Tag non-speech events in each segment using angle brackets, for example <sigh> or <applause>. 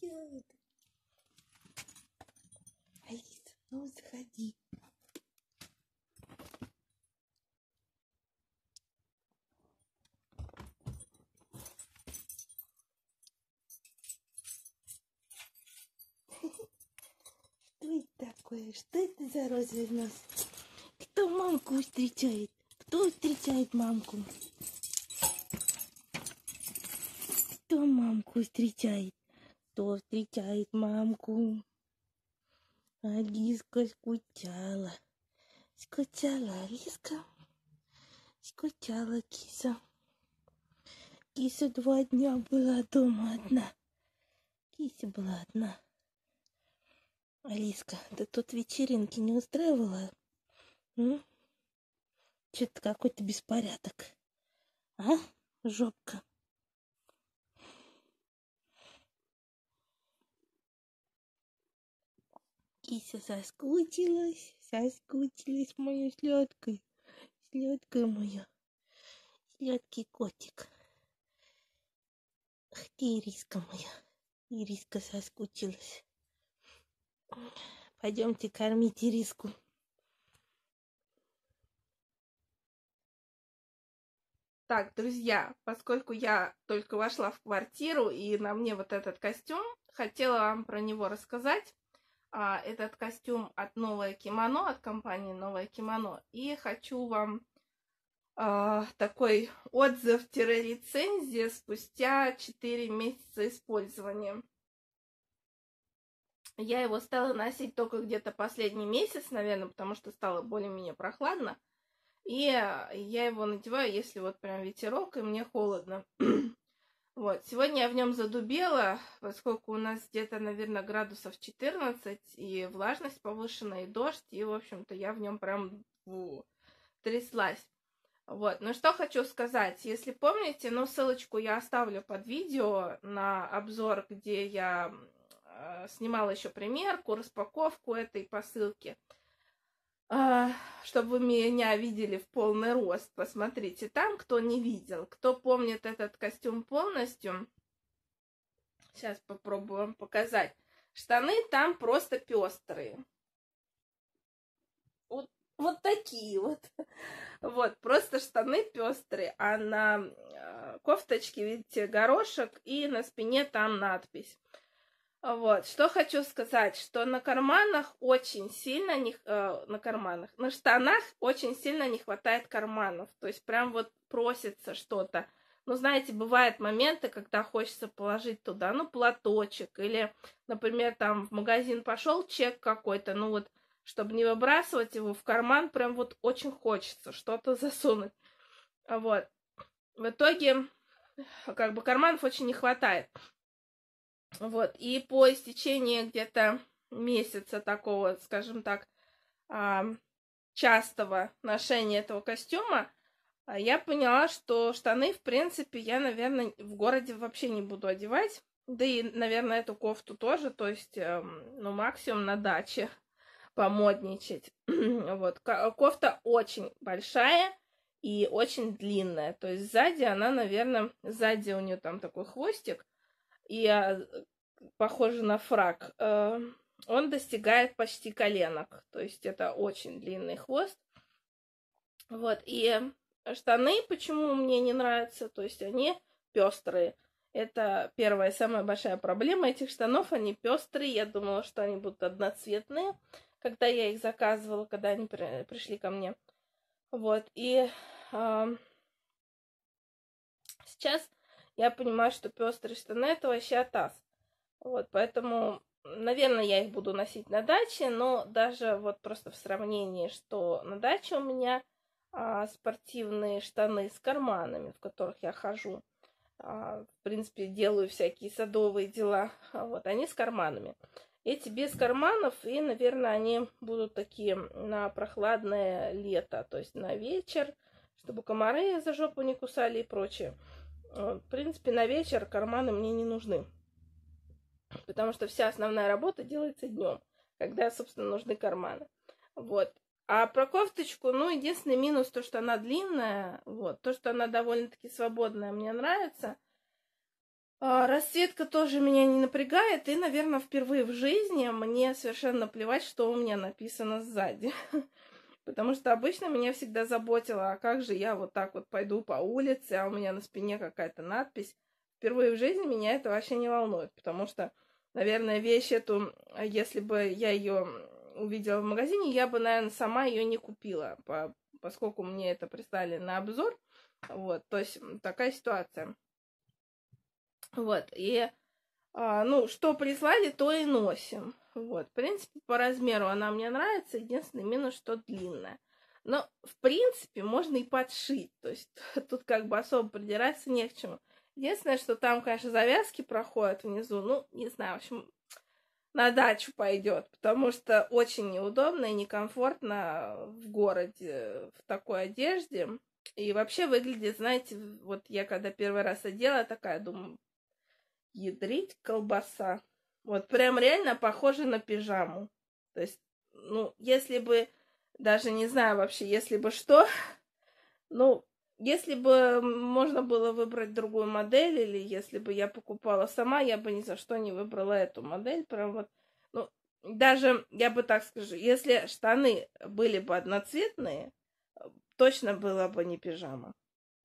делает? Аид, ну заходи. Что это такое? Что это за розовый нос? Кто мамку встречает? Кто встречает мамку? Кто мамку встречает? кто встречает мамку. А Лиска скучала. Скучала Лиска. Скучала киса. Киса два дня была дома одна. Кися была одна. Алиска, ты тут вечеринки не устраивала? Что-то какой-то беспорядок. А, жопка? киса соскучилась, соскучилась моя сладкая, сладкая моя, сладкий котик. Ах ты, Ириска моя, Ириска соскучилась. Пойдемте кормить Ириску. Так, друзья, поскольку я только вошла в квартиру и на мне вот этот костюм, хотела вам про него рассказать а, этот костюм от Новое Кимоно, от компании Новое Кимоно. И хочу вам а, такой отзыв-рецензия спустя 4 месяца использования. Я его стала носить только где-то последний месяц, наверное, потому что стало более-менее прохладно. И я его надеваю, если вот прям ветерок, и мне холодно. <clears throat> Вот, сегодня я в нем задубела, поскольку у нас где-то, наверное, градусов 14, и влажность повышена, и дождь, и, в общем-то, я в нем прям фу, тряслась. Вот, ну что хочу сказать, если помните, ну, ссылочку я оставлю под видео на обзор, где я э, снимала еще примерку, распаковку этой посылки. А, чтобы вы меня видели в полный рост, посмотрите там, кто не видел. Кто помнит этот костюм полностью, сейчас попробую вам показать. Штаны там просто пестрые. Вот, вот такие вот. Вот, просто штаны пестрые, а на а, кофточке, видите, горошек, и на спине там надпись. Вот, что хочу сказать, что на карманах очень сильно не, э, на карманах, на штанах очень сильно не хватает карманов, то есть прям вот просится что-то. Ну, знаете, бывают моменты, когда хочется положить туда, ну, платочек, или, например, там в магазин пошел чек какой-то, ну вот, чтобы не выбрасывать его в карман, прям вот очень хочется что-то <laughs> засунуть. Вот. В итоге, как бы карманов очень не хватает. Вот, и по истечении где-то месяца такого, скажем так, а, частого ношения этого костюма, а, я поняла, что штаны, в принципе, я, наверное, в городе вообще не буду одевать. Да и, наверное, эту кофту тоже, то есть, эм, ну, максимум на даче <laughs> помодничать. <clears throat> вот, кофта очень большая и очень длинная, то есть сзади она, наверное, сзади у нее там такой хвостик, и а, похоже на фраг, э, он достигает почти коленок, то есть это очень длинный хвост. Вот, и штаны, почему мне не нравятся, то есть они пестрые. Это первая самая большая проблема этих штанов, они пестрые, я думала, что они будут одноцветные, когда я их заказывала, когда они при- пришли ко мне. Вот, и э, сейчас я понимаю, что пестрые штаны это вообще атас. Вот, поэтому, наверное, я их буду носить на даче, но даже вот просто в сравнении, что на даче у меня а, спортивные штаны с карманами, в которых я хожу, а, в принципе, делаю всякие садовые дела, а вот, они с карманами. Эти без карманов, и, наверное, они будут такие на прохладное лето, то есть на вечер, чтобы комары за жопу не кусали и прочее. Э, в принципе, на вечер карманы мне не нужны, потому что вся основная работа делается днем, когда, собственно, нужны карманы. Вот. А про кофточку, ну, единственный минус то, что она длинная, вот, то, что она довольно-таки свободная, мне нравится. А, расцветка тоже меня не напрягает, и, наверное, впервые в жизни мне совершенно плевать, что у меня написано сзади. <laughs> Потому что обычно меня всегда заботило, а как же я вот так вот пойду по улице, а у меня на спине какая-то надпись. Впервые в жизни меня это вообще не волнует, потому что, наверное, вещь эту, а если бы я ее увидела в магазине, я бы, наверное, сама ее не купила, по, поскольку мне это прислали на обзор. Вот, то есть такая ситуация. Вот, и, а, ну, что прислали, то и носим. Вот, в принципе, по размеру она мне нравится. Единственный минус, что длинная. Но, в принципе, можно и подшить. То есть <laughs> тут как бы особо придираться не к чему. Единственное, что там, конечно, завязки проходят внизу. Ну, не знаю, в общем, на дачу пойдет, потому что очень неудобно и некомфортно в городе в такой одежде. И вообще выглядит, знаете, вот я когда первый раз одела, такая думаю, ядрить колбаса. Вот прям реально похоже на пижаму. То есть, ну, если бы, даже не знаю вообще, если бы что, <laughs> ну, если бы можно было выбрать другую модель, или если бы я покупала сама, я бы ни за что не выбрала эту модель. Прям вот, ну, даже, я бы так скажу, если штаны были бы одноцветные, точно была бы не пижама.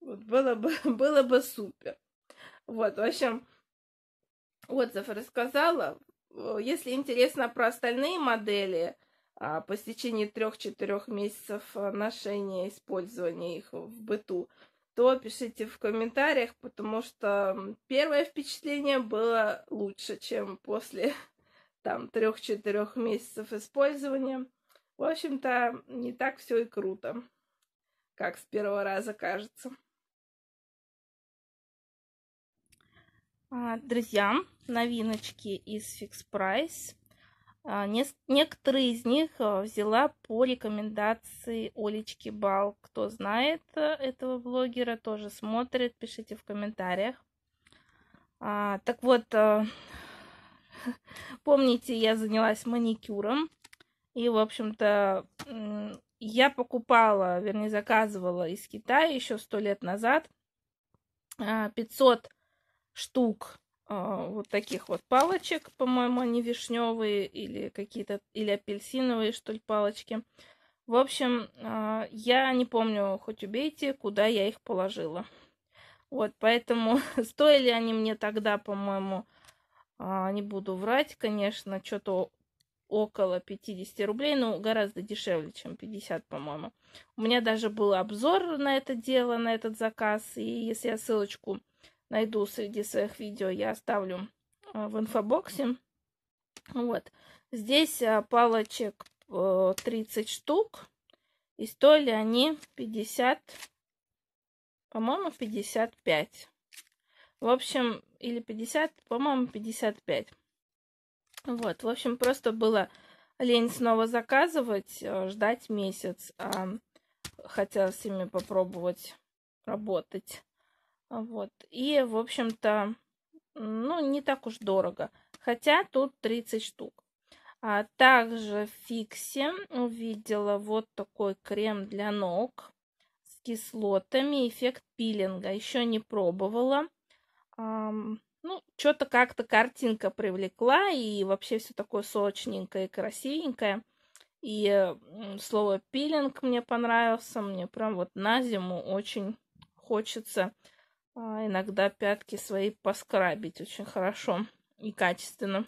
Вот было бы, <laughs> было бы супер. Вот, в общем, отзыв рассказала. Э, если интересно про остальные модели, а, по стечении трех-четырех месяцев ношения, использования их в быту, то пишите в комментариях, потому что первое впечатление было лучше, чем после <laughs> там трех-четырех месяцев использования. В общем-то, не так все и круто, как с первого раза кажется. А, друзьям новиночки из Fix Price. А, некоторые из них а, взяла по рекомендации Олечки Бал. Кто знает э, этого блогера, тоже смотрит, пишите в комментариях. Так вот, э, <laughs> помните, я занялась маникюром. И, в общем-то, я покупала, вернее, заказывала из Китая еще сто лет назад 500 штук а, вот таких вот палочек, по-моему, они вишневые или какие-то, или апельсиновые, что ли, палочки. В общем, а, я не помню, хоть убейте, куда я их положила. Вот, поэтому <laughs> стоили они мне тогда, по-моему, а, не буду врать, конечно, что-то около 50 рублей, ну, гораздо дешевле, чем 50, по-моему. У меня даже был обзор на это дело, на этот заказ, и если я ссылочку найду среди своих видео, я оставлю а, в инфобоксе. Вот. Здесь а, палочек 30 э, штук. И стоили они 50, по-моему, 55. В общем, или 50, по-моему, 55. Вот, в общем, просто было лень снова заказывать, э, ждать месяц. А с ними попробовать работать. Вот. И, в общем-то, ну, не так уж дорого. Хотя тут 30 штук. А также в фиксе увидела вот такой крем для ног с кислотами, эффект пилинга. Еще не пробовала. Ам, ну, что-то как-то картинка привлекла, и вообще все такое сочненькое и красивенькое. И слово пилинг мне понравился, мне прям вот на зиму очень хочется а, иногда пятки свои поскрабить очень хорошо и качественно.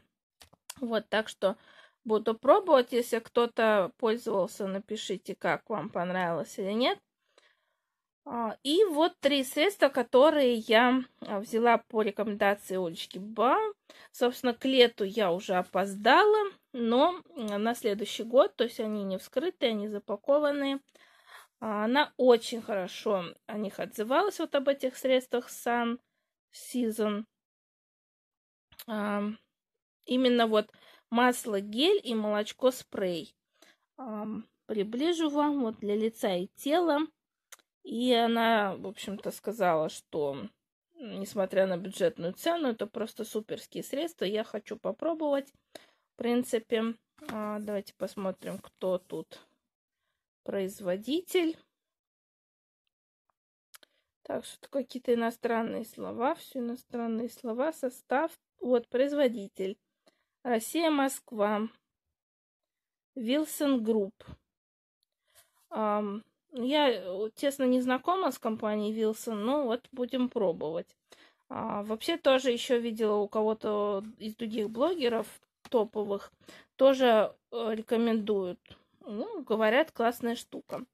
Вот, так что буду пробовать. Если кто-то пользовался, напишите, как вам понравилось или нет. А, и вот три средства, которые я а, взяла по рекомендации Олечки Ба. Собственно, к лету я уже опоздала, но на следующий год, то есть они не вскрыты, они запакованы, а, она очень хорошо о них отзывалась, вот об этих средствах Sun Season. Именно вот масло гель и молочко спрей. Приближу вам вот для лица и тела. И она, в общем-то, сказала, что несмотря на бюджетную цену, это просто суперские средства. Я хочу попробовать. В принципе, а, давайте посмотрим, кто тут производитель. Так, что какие-то иностранные слова, все иностранные слова, состав, вот, производитель. Россия, Москва, Вилсон Групп. Я, честно, э, не знакома с компанией Вилсон, но вот будем пробовать. А, вообще тоже еще видела у кого-то из других блогеров топовых, тоже э, рекомендуют ну, говорят, классная штука.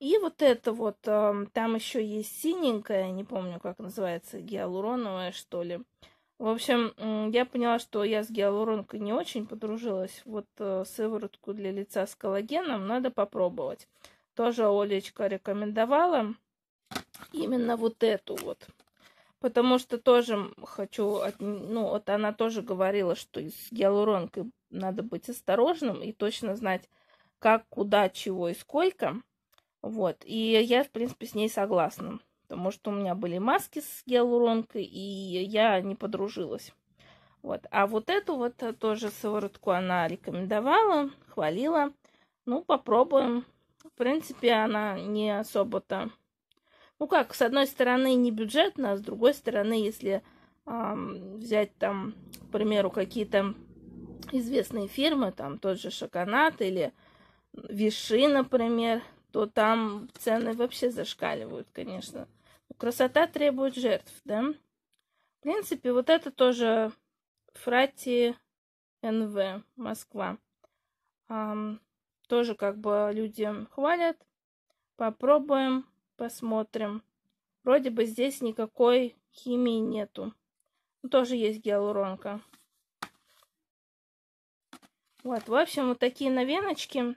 И вот это вот, эм, там еще есть синенькая, не помню, как называется, гиалуроновая, что ли. В общем, я поняла, что я с гиалуронкой не очень подружилась. Вот э, сыворотку для лица с коллагеном надо попробовать. Тоже Олечка рекомендовала именно вот эту вот. Потому что тоже хочу, от, ну вот она тоже говорила, что с гиалуронкой надо быть осторожным и точно знать, как, куда, чего и сколько. Вот, и я, в принципе, с ней согласна, потому что у меня были маски с гиалуронкой, и я не подружилась. Вот. А вот эту вот э, тоже сыворотку она рекомендовала, хвалила. Ну, попробуем. В принципе, она не особо-то... Ну как, с одной стороны не бюджетно, а с другой стороны, если эм, взять там, к примеру, какие-то известные фирмы, там тот же Шоконат или Виши, например, то там цены вообще зашкаливают, конечно. красота требует жертв, да? В принципе, вот это тоже Фрати НВ, Москва. Um, тоже как бы люди хвалят. Попробуем, посмотрим. Вроде бы здесь никакой химии нету. Но ну, тоже есть гиалуронка. Вот, в общем, вот такие новиночки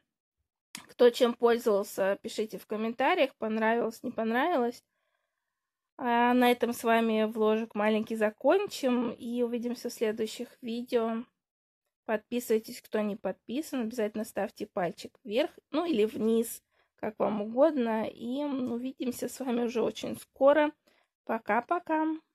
кто чем пользовался, пишите в комментариях, понравилось, не понравилось. А на этом с вами вложик маленький закончим и увидимся в следующих видео. Подписывайтесь, кто не подписан, обязательно ставьте пальчик вверх, ну или вниз, как вам угодно. И увидимся с вами уже очень скоро. Пока-пока!